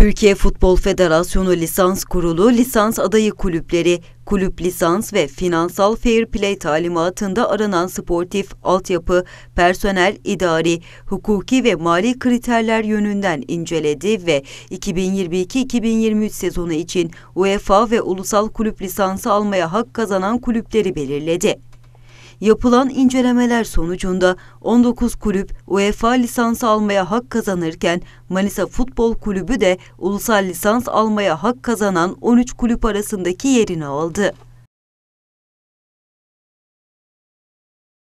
Türkiye Futbol Federasyonu Lisans Kurulu lisans adayı kulüpleri, kulüp lisans ve finansal fair play talimatında aranan sportif, altyapı, personel, idari, hukuki ve mali kriterler yönünden inceledi ve 2022-2023 sezonu için UEFA ve ulusal kulüp lisansı almaya hak kazanan kulüpleri belirledi. Yapılan incelemeler sonucunda 19 kulüp UEFA lisansı almaya hak kazanırken Manisa Futbol Kulübü de ulusal lisans almaya hak kazanan 13 kulüp arasındaki yerini aldı.